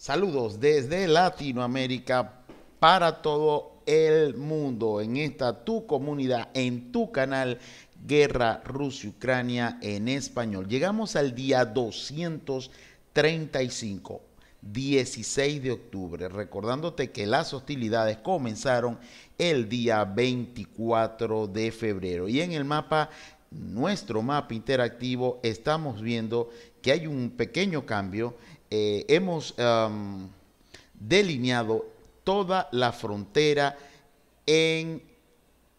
Saludos desde Latinoamérica para todo el mundo en esta tu comunidad, en tu canal Guerra Rusia-Ucrania en español. Llegamos al día 235. 16 de octubre, recordándote que las hostilidades comenzaron el día 24 de febrero. Y en el mapa, nuestro mapa interactivo, estamos viendo que hay un pequeño cambio eh, hemos delineado toda la frontera en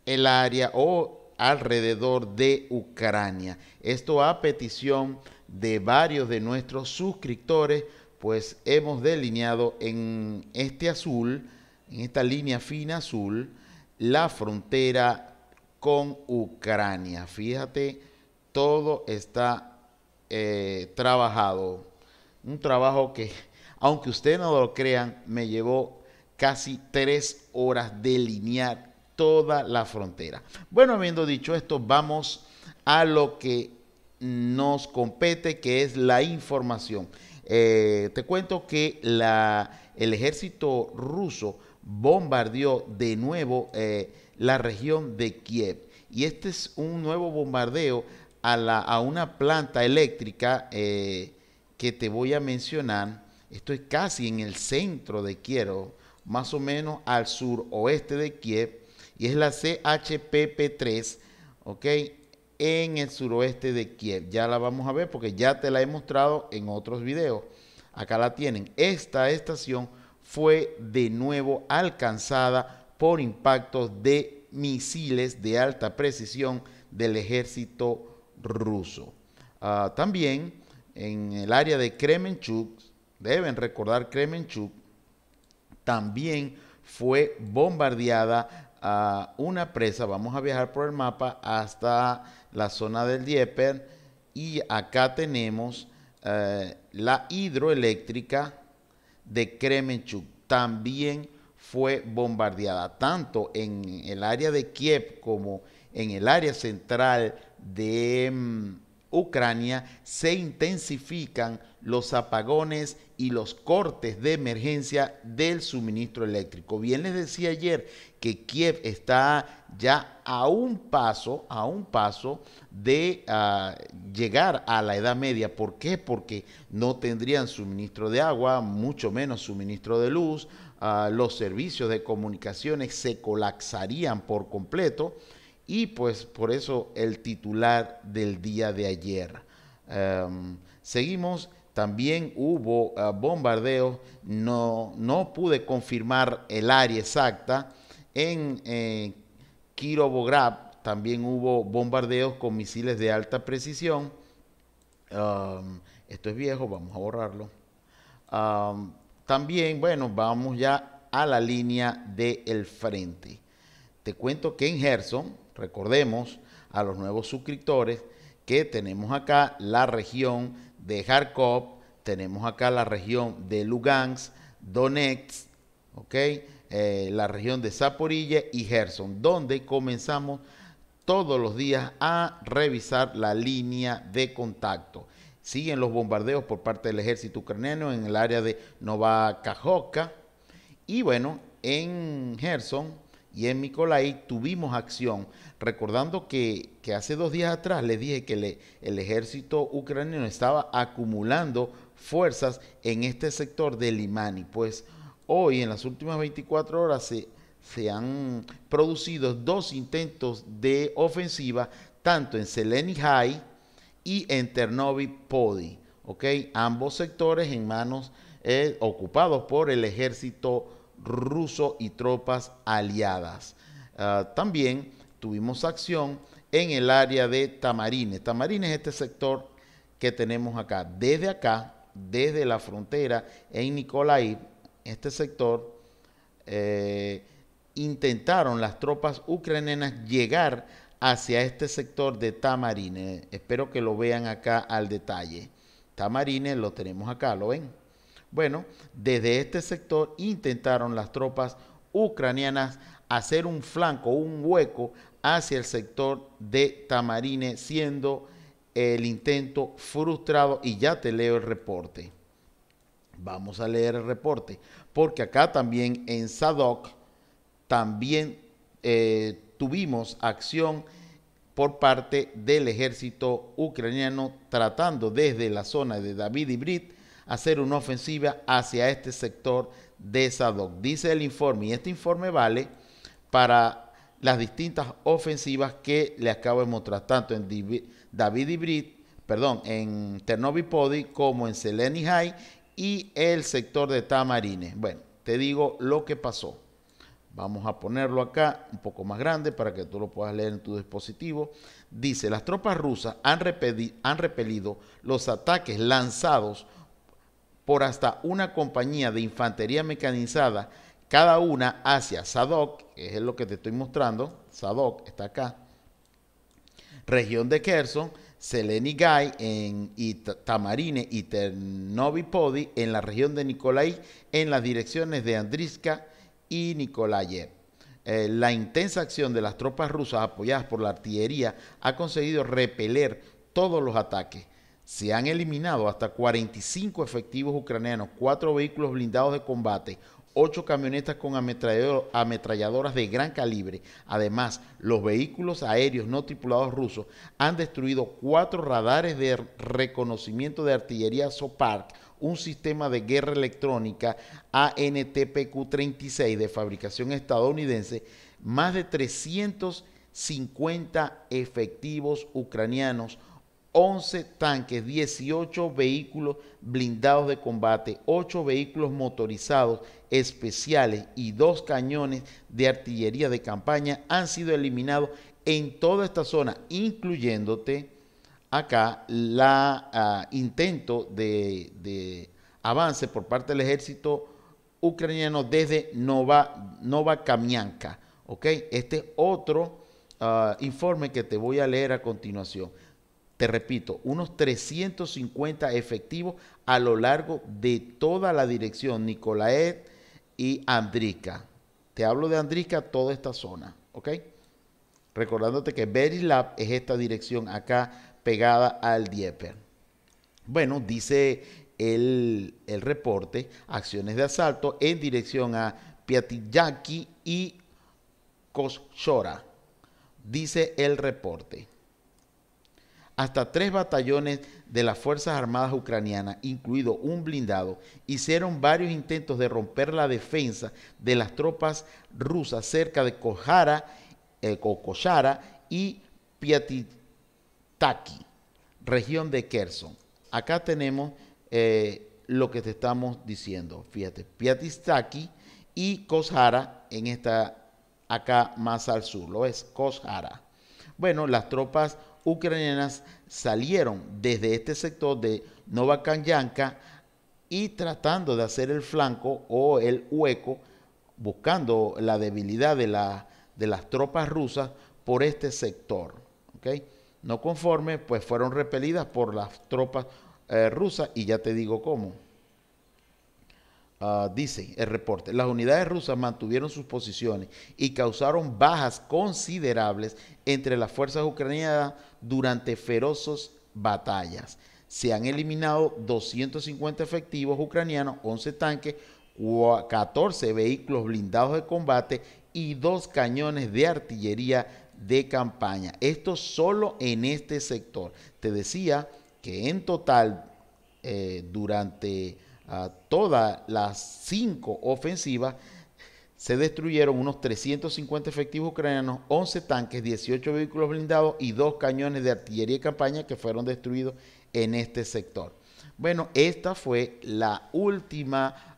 el área o alrededor de Ucrania. Esto a petición de varios de nuestros suscriptores, pues hemos delineado en este azul, en esta línea fina azul, la frontera con Ucrania. Fíjate, todo está eh, trabajado un trabajo que, aunque ustedes no lo crean, me llevó casi tres horas delinear toda la frontera. Bueno, habiendo dicho esto, vamos a lo que nos compete, que es la información. Eh, te cuento que la, el ejército ruso bombardeó de nuevo eh, la región de Kiev. Y este es un nuevo bombardeo a, la, a una planta eléctrica eh, que te voy a mencionar, estoy casi en el centro de Kiev, más o menos al suroeste de Kiev, y es la CHPP3, ¿ok? En el suroeste de Kiev. Ya la vamos a ver porque ya te la he mostrado en otros videos. Acá la tienen. Esta estación fue de nuevo alcanzada por impactos de misiles de alta precisión del ejército ruso. Ah, también en el área de Kremenchuk, deben recordar Kremenchuk, también fue bombardeada a una presa. Vamos a viajar por el mapa hasta la zona del Dieper y acá tenemos eh, la hidroeléctrica de Kremenchuk. También fue bombardeada tanto en el área de Kiev como en el área central de mm, Ucrania se intensifican los apagones y los cortes de emergencia del suministro eléctrico. Bien les decía ayer que Kiev está ya a un paso, a un paso de ah, llegar a la Edad Media. ¿Por qué? Porque no tendrían suministro de agua, mucho menos suministro de luz, ah, los servicios de comunicaciones se colapsarían por completo y pues por eso el titular del día de ayer. Em, seguimos, también hubo eh, bombardeos, no, no pude confirmar el área exacta. En eh, Kirovograd también hubo bombardeos con misiles de alta precisión. Em, esto es viejo, vamos a borrarlo. Em, también, bueno, vamos ya a la línea del frente. Te cuento que en Gerson Recordemos a los nuevos suscriptores que tenemos acá la región de Kharkov, tenemos acá la región de Lugansk, Donetsk, ¿okay? Eh, la región de Zaporilla y Gerson, donde comenzamos todos los días a revisar la línea de contacto. Siguen los bombardeos por parte del ejército ucraniano en el área de Novakajoka y bueno, en Gerson y en Mikolai tuvimos acción recordando que, hace dos días atrás les dije que el ejército ucraniano estaba acumulando fuerzas en este sector de Limani. Pues hoy, en las últimas 24 horas, se, se han producido dos intentos de ofensiva, tanto en High y en Ternovi Podi. Ambos sectores en manos eh, ocupados por el ejército ruso y tropas aliadas. Ah, también tuvimos acción en el área de Tamarines. Tamarines es este sector que tenemos acá. Desde acá, desde la frontera en Nicolai, este sector, eh, intentaron las tropas ucranianas llegar hacia este sector de Tamarines. Espero que lo vean acá al detalle. Tamarines lo tenemos acá, ¿lo ven? Bueno, desde este sector intentaron las tropas ucranianas hacer un flanco, un hueco hacia el sector de Tamarine, siendo el intento frustrado y ya te leo el reporte. Vamos a leer el reporte, porque acá también en Sadok también eh, tuvimos acción por parte del ejército ucraniano tratando desde la zona de David y Brit hacer una ofensiva hacia este sector de Sadok. Dice el informe, y este informe vale para las distintas ofensivas que le acabo de mostrar, tanto en David perdón, en Ternovi como en Seleni High y el sector de Tamarines. Bueno, te digo lo que pasó. Vamos a ponerlo acá un poco más grande para que tú lo puedas leer en tu dispositivo. Dice, las tropas rusas han, han repelido los ataques lanzados por hasta una compañía de infantería mecanizada cada una hacia Sadok... que es lo que te estoy mostrando, ...Sadok, está acá, región de Kherson, Selenigai en, Tamarine y Ternovipodi en la región de Nikolai, en las direcciones de Andriska y Nikolayev. Eh, la intensa acción de las tropas rusas apoyadas por la artillería ha conseguido repeler todos los ataques. Se han eliminado hasta 45 efectivos ucranianos, cuatro vehículos blindados de combate, ocho camionetas con ametralladoras de gran calibre. Además, los vehículos aéreos no tripulados rusos han destruido cuatro radares de reconocimiento de artillería SOPARC, un sistema de guerra electrónica ANTPQ-36 de fabricación estadounidense, más de 350 efectivos ucranianos, 11 tanques, 18 vehículos blindados de combate, 8 vehículos motorizados especiales y 2 cañones de artillería de campaña han sido eliminados en toda esta zona, incluyéndote acá el ah, intento de, avance por parte del ejército ucraniano desde Nova, Nova Kamianka. Este es otro ah, informe que te voy a leer a continuación te repito, unos 350 efectivos a lo largo de toda la dirección, Nicolaet y Andrica. Te hablo de Andrica, toda esta zona, ¿ok? Recordándote que Berilab es esta dirección acá pegada al Dieper. Bueno, dice el, reporte, acciones de asalto en dirección a Piatillaki y Koshora, dice el reporte hasta tres batallones de las Fuerzas Armadas Ucranianas, incluido un blindado. Hicieron varios intentos de romper la defensa de las tropas rusas cerca de Kohara, eh, Kokoshara y Piatitaki, región de Kherson. Acá tenemos eh, lo que te estamos diciendo. Fíjate, Piatistaki y Kozhara, en esta acá más al sur, lo es Kozhara. Bueno, las tropas ucranianas salieron desde este sector de Novakanyanka y tratando de hacer el flanco o el hueco, buscando la debilidad de, de las tropas rusas por este sector. No conforme, pues fueron repelidas por las tropas eh, rusas y ya te digo cómo. Ah, dice el reporte, las unidades rusas mantuvieron sus posiciones y causaron bajas considerables entre las fuerzas ucranianas durante feroces batallas. Se han eliminado 250 efectivos ucranianos, 11 tanques, 14 vehículos blindados de combate y dos cañones de artillería de campaña. Esto solo en este sector. Te decía que en total, eh, durante a todas las cinco ofensivas, se destruyeron unos 350 efectivos ucranianos, 11 tanques, 18 vehículos blindados y dos cañones de artillería y campaña que fueron destruidos en este sector. Bueno, esta fue la última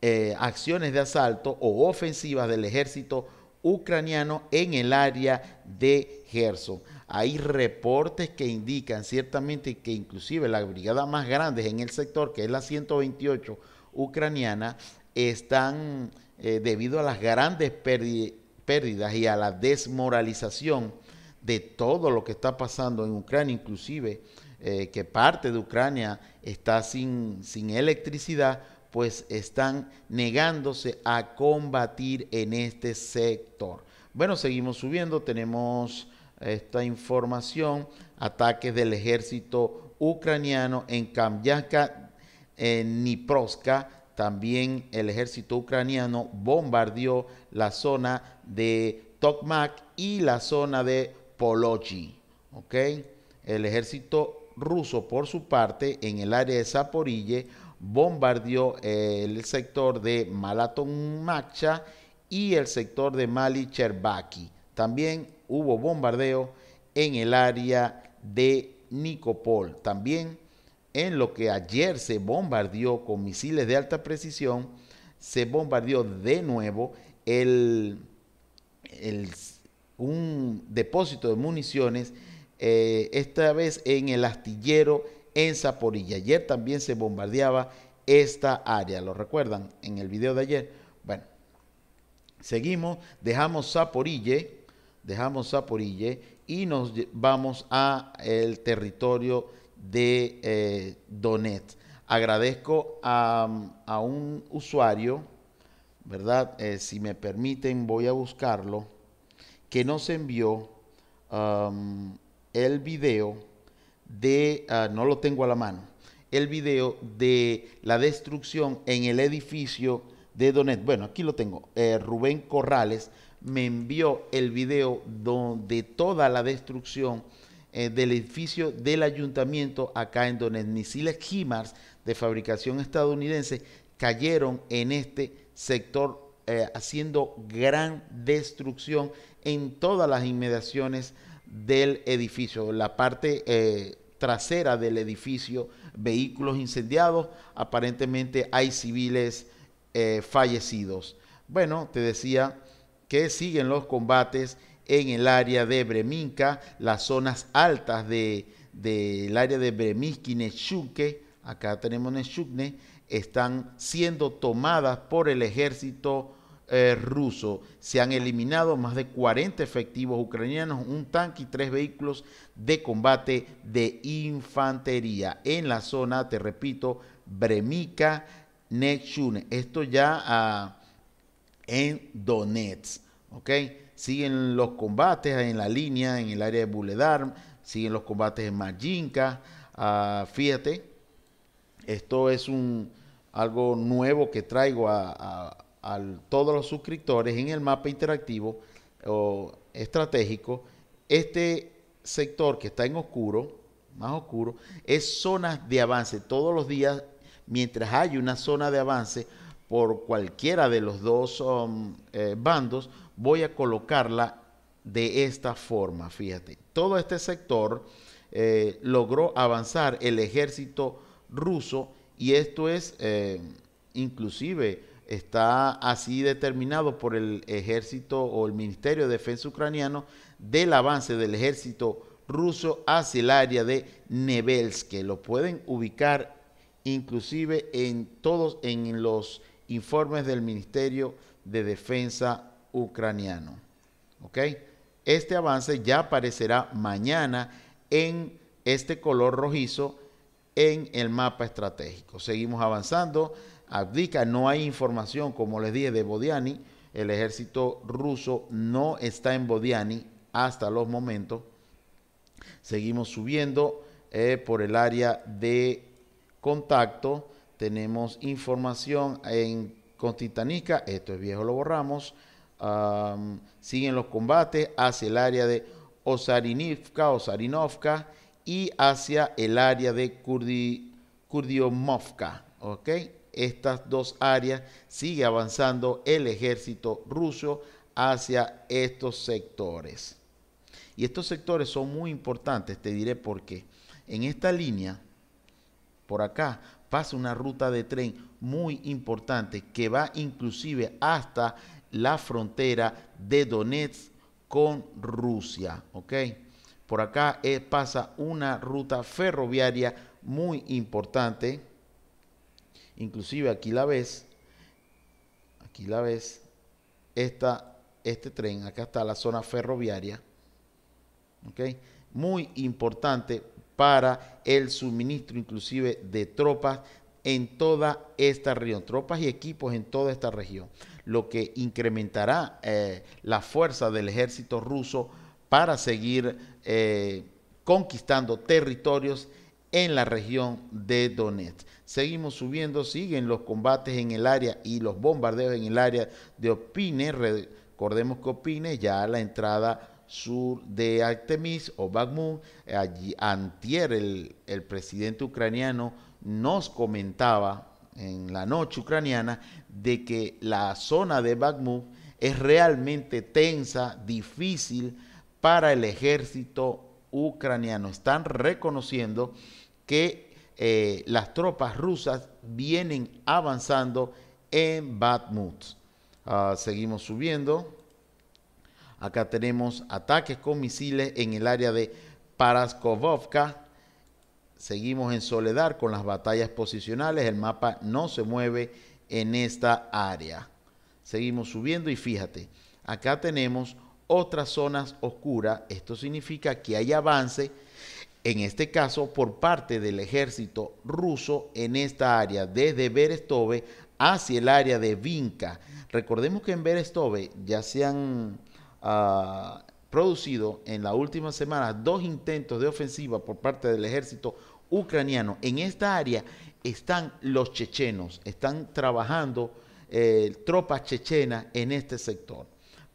eh, acciones de asalto o ofensivas del ejército ucraniano en el área de Gerson. Hay reportes que indican ciertamente que inclusive las brigadas más grandes en el sector, que es la 128 ucraniana, están eh, debido a las grandes pérdidas y a la desmoralización de todo lo que está pasando en Ucrania, inclusive eh, que parte de Ucrania está sin, sin electricidad, pues están negándose a combatir en este sector. Bueno, seguimos subiendo, tenemos esta información, ataques del ejército ucraniano en kamyaska en Niproska, también el ejército ucraniano bombardeó la zona de Tokmak y la zona de Polochi. ¿ok? El ejército ruso, por su parte, en el área de Zaporille, bombardeó eh, el sector de Malatón Macha y el sector de Mali Cherbaki. También hubo bombardeo en el área de Nicopol. También en lo que ayer se bombardeó con misiles de alta precisión, se bombardeó de nuevo el, un depósito de municiones, eh, esta vez en el astillero en Zaporilla. Ayer también se bombardeaba esta área, ¿lo recuerdan en el video de ayer? Bueno, seguimos, dejamos Zaporille, dejamos Zaporille y nos vamos a el territorio de eh, Donet, Donetsk. Agradezco a, un usuario, ¿verdad? Eh, si me permiten, voy a buscarlo, que nos envió um, el video de, ah, no lo tengo a la mano, el video de la destrucción en el edificio de Donet. Bueno, aquí lo tengo. Eh, Rubén Corrales me envió el video donde toda la destrucción eh, del edificio del ayuntamiento acá en Donetsk. Misiles HIMARS de fabricación estadounidense cayeron en este sector eh, haciendo gran destrucción en todas las inmediaciones del edificio, la parte eh, trasera del edificio, vehículos incendiados, aparentemente hay civiles eh, fallecidos. Bueno, te decía que siguen los combates en el área de Breminka, las zonas altas del de, de área de Bremiski, acá tenemos Neshukne, están siendo tomadas por el ejército eh, ruso se han eliminado más de 40 efectivos ucranianos, un tanque y tres vehículos de combate de infantería en la zona, te repito, Bremica, nexune Esto ya ah, en Donetsk, ¿ok? Siguen los combates en la línea, en el área de Buledarm siguen los combates en Majinka. Ah, fíjate, esto es un algo nuevo que traigo a a todos los suscriptores en el mapa interactivo o estratégico, este sector que está en oscuro, más oscuro, es zona de avance. Todos los días, mientras hay una zona de avance por cualquiera de los dos um, eh, bandos, voy a colocarla de esta forma. Fíjate, todo este sector eh, logró avanzar el ejército ruso y esto es eh, inclusive está así determinado por el ejército o el Ministerio de Defensa ucraniano del avance del ejército ruso hacia el área de Nebelske. Lo pueden ubicar inclusive en todos en los informes del Ministerio de Defensa ucraniano. ¿Ok? Este avance ya aparecerá mañana en este color rojizo en el mapa estratégico. Seguimos avanzando abdica, no hay información, como les dije, de Bodiani, el ejército ruso no está en Bodiani hasta los momentos. Seguimos subiendo eh, por el área de contacto, tenemos información en titanica esto es viejo, lo borramos. siguen los combates hacia el área de Osarinivka, Osarinovka y hacia el área de Kurdi, Kurdiomovka. ¿ok? estas dos áreas, sigue avanzando el ejército ruso hacia estos sectores. Y estos sectores son muy importantes, te diré por qué. En esta línea, por acá, pasa una ruta de tren muy importante que va inclusive hasta la frontera de Donetsk con Rusia, ¿ok? Por acá eh, pasa una ruta ferroviaria muy importante Inclusive aquí la ves, aquí la ves, esta, este tren, acá está la zona ferroviaria, Muy importante para el suministro inclusive de tropas en toda esta región, tropas y equipos en toda esta región, lo que incrementará eh, la fuerza del ejército ruso para seguir eh, conquistando territorios en la región de Donetsk. Seguimos subiendo, siguen los combates en el área y los bombardeos en el área de Opine. Recordemos que Opine ya la entrada sur de Artemis o Bakhmut. Allí, antier el, el presidente ucraniano nos comentaba en la noche ucraniana de que la zona de Bakhmut es realmente tensa, difícil para el ejército ucraniano. Están reconociendo que eh, las tropas rusas vienen avanzando en Batmut. Ah, seguimos subiendo. Acá tenemos ataques con misiles en el área de Paraskovovka. Seguimos en soledad con las batallas posicionales. El mapa no se mueve en esta área. Seguimos subiendo y fíjate, acá tenemos otras zonas oscuras. Esto significa que hay avance en este caso por parte del ejército ruso en esta área, desde Berestove hacia el área de Vinca. Recordemos que en Berestove ya se han ah, producido en la última semana dos intentos de ofensiva por parte del ejército ucraniano. En esta área están los chechenos, están trabajando eh, tropas chechenas en este sector.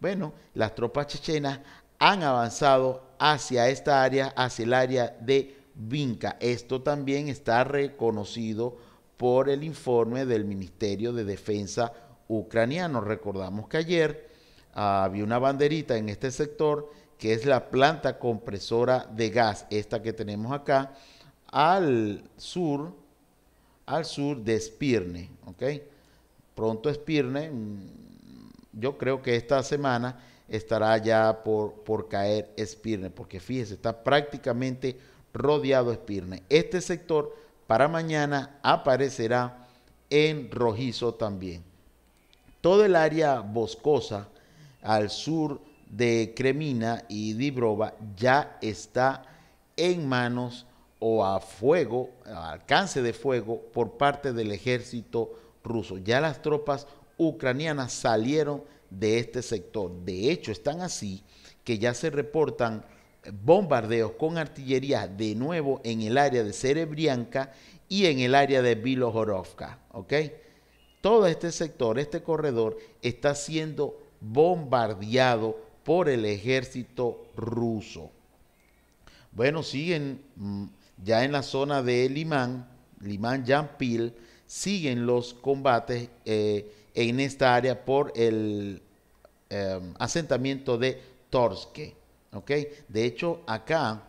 Bueno, las tropas chechenas han avanzado hacia esta área, hacia el área de Vinca. Esto también está reconocido por el informe del Ministerio de Defensa ucraniano. Recordamos que ayer ah, había una banderita en este sector que es la planta compresora de gas, esta que tenemos acá, al sur, al sur de Espirne. Pronto Espirne, mm, yo creo que esta semana estará ya por, por caer espirne porque fíjese, está prácticamente rodeado espirne Este sector para mañana aparecerá en rojizo también. Todo el área boscosa al sur de Cremina y Dibrova ya está en manos o a fuego, alcance de fuego por parte del ejército ruso. Ya las tropas ucranianas salieron de este sector. De hecho, están así que ya se reportan bombardeos con artillería de nuevo en el área de Serebrianka y en el área de vilojorovka ¿ok? Todo este sector, este corredor, está siendo bombardeado por el ejército ruso. Bueno, siguen mm, ya en la zona de Limán, Limán Yampil, siguen los combates. Eh, en esta área por el em, asentamiento de Torske. De hecho, acá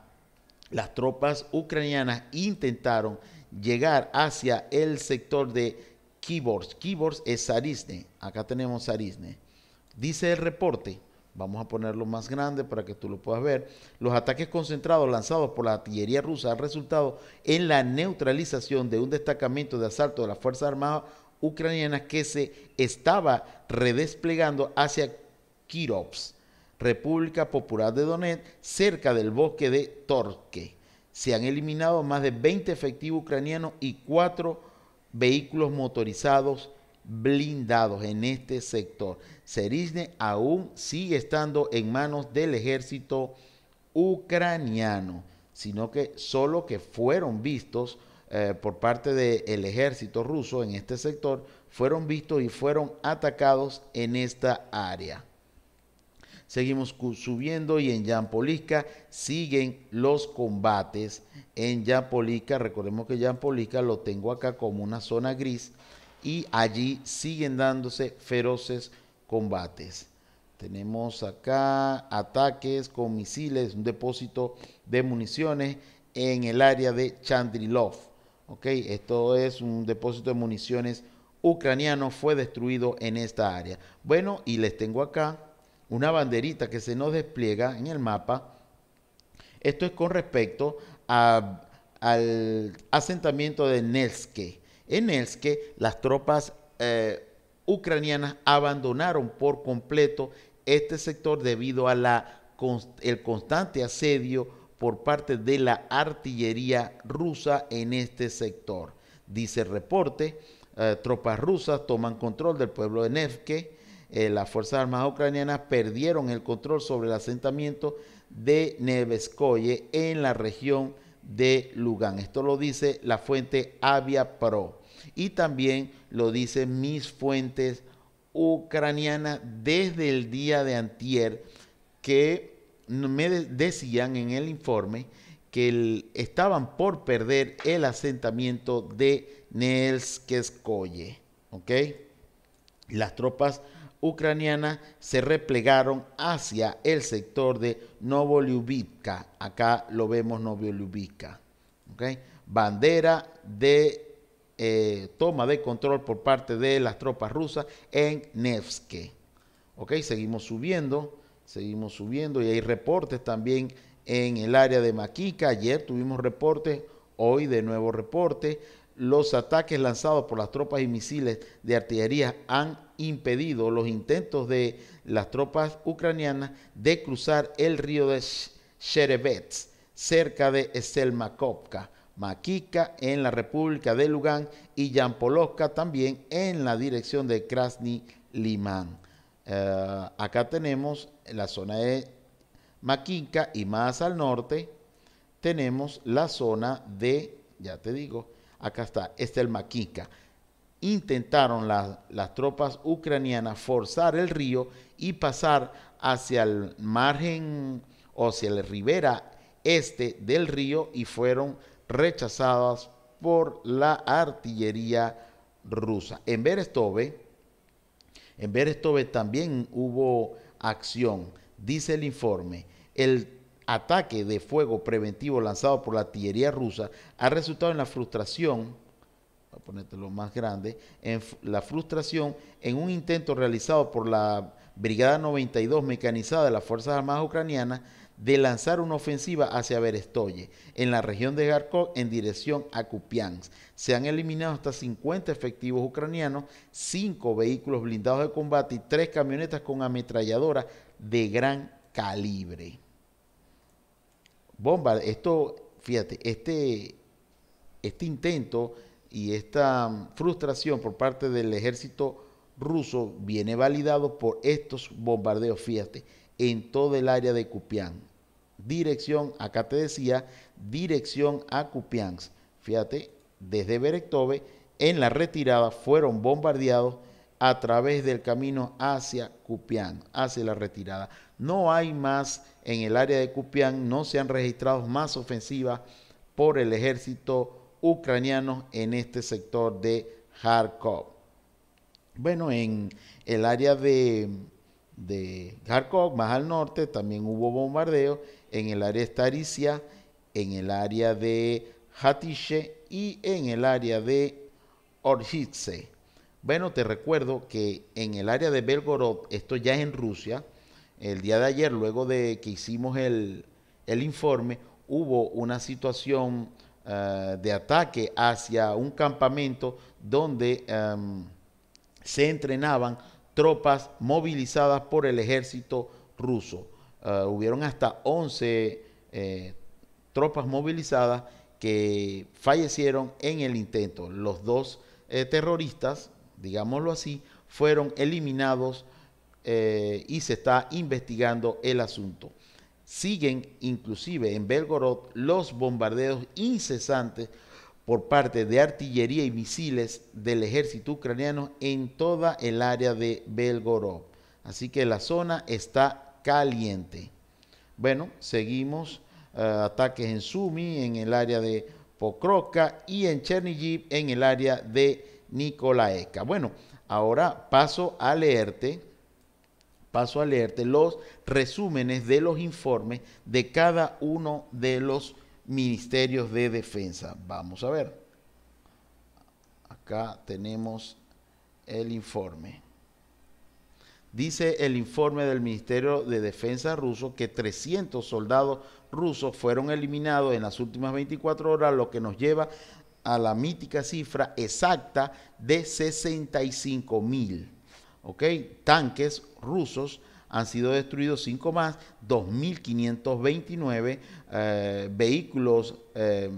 las tropas ucranianas intentaron llegar hacia el sector de Kibors. Kibors es Sarisne, Acá tenemos Sarisne Dice el reporte, vamos a ponerlo más grande para que tú lo puedas ver, los ataques concentrados lanzados por la artillería rusa han resultado en la neutralización de un destacamento de asalto de las Fuerzas Armadas ucraniana que se estaba redesplegando hacia Kirovs, República Popular de Donetsk, cerca del bosque de Torque. Se han eliminado más de 20 efectivos ucranianos y cuatro vehículos motorizados blindados en este sector. Serizne aún sigue estando en manos del ejército ucraniano, sino que solo que fueron vistos eh, por parte del ejército ruso en este sector fueron vistos y fueron atacados en esta área. Seguimos subiendo y en Yampolica siguen los combates. En Yampolica, recordemos que Yampolica lo tengo acá como una zona gris y allí siguen dándose feroces combates. Tenemos acá ataques con misiles, un depósito de municiones en el área de Chandrilov. Ok, esto es un depósito de municiones ucraniano, fue destruido en esta área. Bueno, y les tengo acá una banderita que se nos despliega en el mapa. Esto es con respecto al asentamiento de Nelske. En Nelske, las tropas eh, ucranianas abandonaron por completo este sector debido al constante asedio por parte de la artillería rusa en este sector. Dice el reporte, eh, tropas rusas toman control del pueblo de Nevke, eh, las Fuerzas Armadas ucranianas perdieron el control sobre el asentamiento de Neveskoye en la región de Lugán. Esto lo dice la fuente Avia Pro y también lo dicen mis fuentes ucranianas desde el día de antier que me decían en el informe que estaban por perder el asentamiento de Nelskescoye. ¿ok? Las tropas ucranianas se replegaron hacia el sector de Novolyubivka Acá lo vemos Novolyubivka ¿ok? Bandera de eh, toma de control por parte de las tropas rusas en Nevsky. ¿ok? Seguimos subiendo seguimos subiendo y hay reportes también en el área de Maquica. Ayer tuvimos reportes, hoy de nuevo reportes. Los ataques lanzados por las tropas y misiles de artillería han impedido los intentos de las tropas ucranianas de cruzar el río de Sherevets cerca de Selmakovka, Maquica en la República de Lugán y Yampolovka también en la dirección de Krasny Liman. Eh, acá tenemos la zona de Maquinca y más al norte tenemos la zona de, ya te digo, acá está, este es el Maquinca. Intentaron las tropas ucranianas forzar el río y pasar hacia el margen o hacia la ribera este del río y fueron rechazadas por la artillería rusa. En Berestove, en Berestove también hubo acción. Dice el informe, el ataque de fuego preventivo lanzado por la artillería rusa ha resultado en la frustración, voy a ponerte más grande, en la frustración en un intento realizado por la Brigada 92 mecanizada de las Fuerzas Armadas Ucranianas de lanzar una ofensiva hacia Berestoye, en la región de Garkov en dirección a Kupiansk. Se han eliminado hasta 50 efectivos ucranianos, 5 vehículos blindados de combate y 3 camionetas con ametralladoras de gran calibre. Bomba, esto, fíjate, este, este intento y esta mm, frustración por parte del ejército ruso viene validado por estos bombardeos, fíjate, en todo el área de Kupiansk dirección, acá te decía, dirección a Kupiansk. Fíjate, desde Berektove, en la retirada fueron bombardeados a través del camino hacia Cupián, hacia la retirada. No hay más en el área de Cupián, no se han registrado más ofensivas por el ejército ucraniano en este sector de Kharkov. Bueno, en el área de, de Kharkov, más al norte, también hubo bombardeos en el área de Tarisia, en el área de Hatiche y en el área de Orjitse. Bueno, te recuerdo que en el área de Belgorod, esto ya es en Rusia, el día de ayer, luego de que hicimos el, informe, hubo una situación eh, de ataque hacia un campamento donde em, se entrenaban tropas movilizadas por el ejército ruso. Eh, hubieron hasta 11 eh, tropas movilizadas que fallecieron en el intento. Los dos eh, terroristas, digámoslo así, fueron eliminados y se está investigando el asunto. Siguen inclusive en Belgorod los bombardeos incesantes por parte de artillería y misiles del ejército ucraniano en toda el área de Belgorod. Así que la zona está caliente. Bueno, seguimos eh, ataques en Sumi, en el área de Pokroka y en Chernihiv, en el área de Nikolaevka. Bueno, ahora paso a leerte, paso a leerte los resúmenes de los informes de cada uno de los ministerios de defensa. Vamos a ver. Acá tenemos el informe. Dice el informe del Ministerio de Defensa ruso que 300 soldados rusos fueron eliminados en las últimas 24 horas, lo que nos lleva a la mítica cifra exacta de 65 mil. Tanques rusos han sido destruidos 5 más, 2.529 eh, vehículos eh,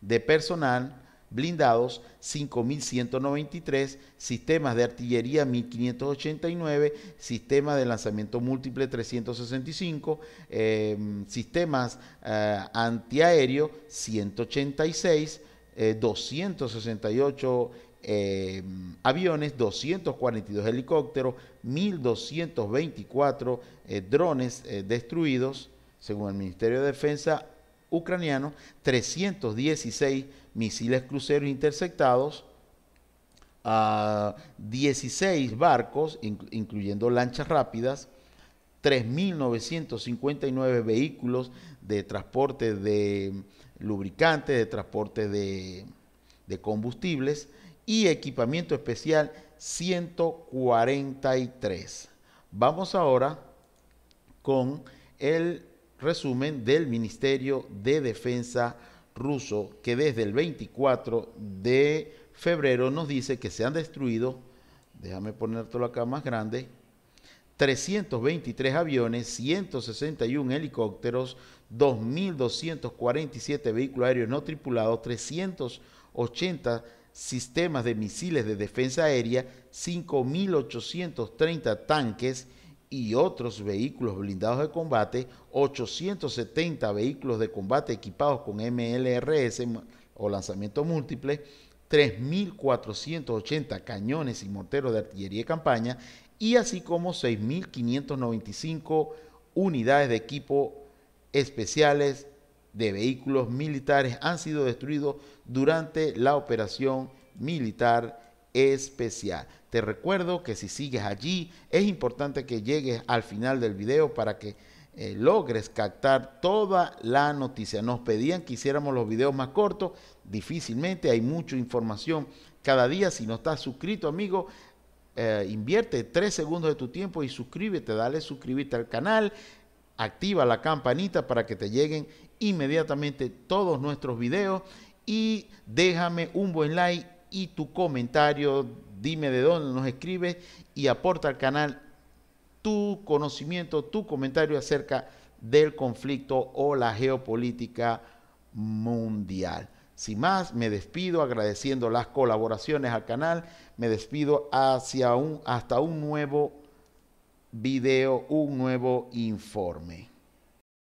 de personal, blindados 5.193, sistemas de artillería 1.589, sistemas de lanzamiento múltiple 365, em, sistemas eh, antiaéreo 186, 268 eh, em, aviones, 242 helicópteros, 1.224 eh, drones destruidos, según el Ministerio de Defensa ucraniano, 316 misiles cruceros interceptados 16 barcos, incluyendo lanchas rápidas, 3.959 vehículos de transporte de lubricantes, de transporte de, de combustibles y equipamiento especial 143. Vamos ahora con el resumen del Ministerio de Defensa ruso que desde el 24 de febrero nos dice que se han destruido, déjame ponértelo acá más grande, 323 aviones, 161 helicópteros, 2.247 vehículos aéreos no tripulados, 380 sistemas de misiles de defensa aérea, 5.830 tanques, y otros vehículos blindados de combate, 870 vehículos de combate equipados con MLRS o lanzamiento múltiple, 3.480 cañones y morteros de artillería de campaña y así como 6.595 unidades de equipo especiales de vehículos militares han sido destruidos durante la operación militar especial. Te recuerdo que si sigues allí, es importante que llegues al final del video para que eh, logres captar toda la noticia. Nos pedían que hiciéramos los videos más cortos, difícilmente hay mucha información cada día. Si no estás suscrito, amigo, eh, invierte tres segundos de tu tiempo y suscríbete, dale suscribirte al canal, activa la campanita para que te lleguen inmediatamente todos nuestros videos y déjame un buen like y tu comentario dime de dónde nos escribes y aporta al canal tu conocimiento, tu comentario acerca del conflicto o la geopolítica mundial. Sin más, me despido agradeciendo las colaboraciones al canal, me despido hacia un, hasta un nuevo video, un nuevo informe.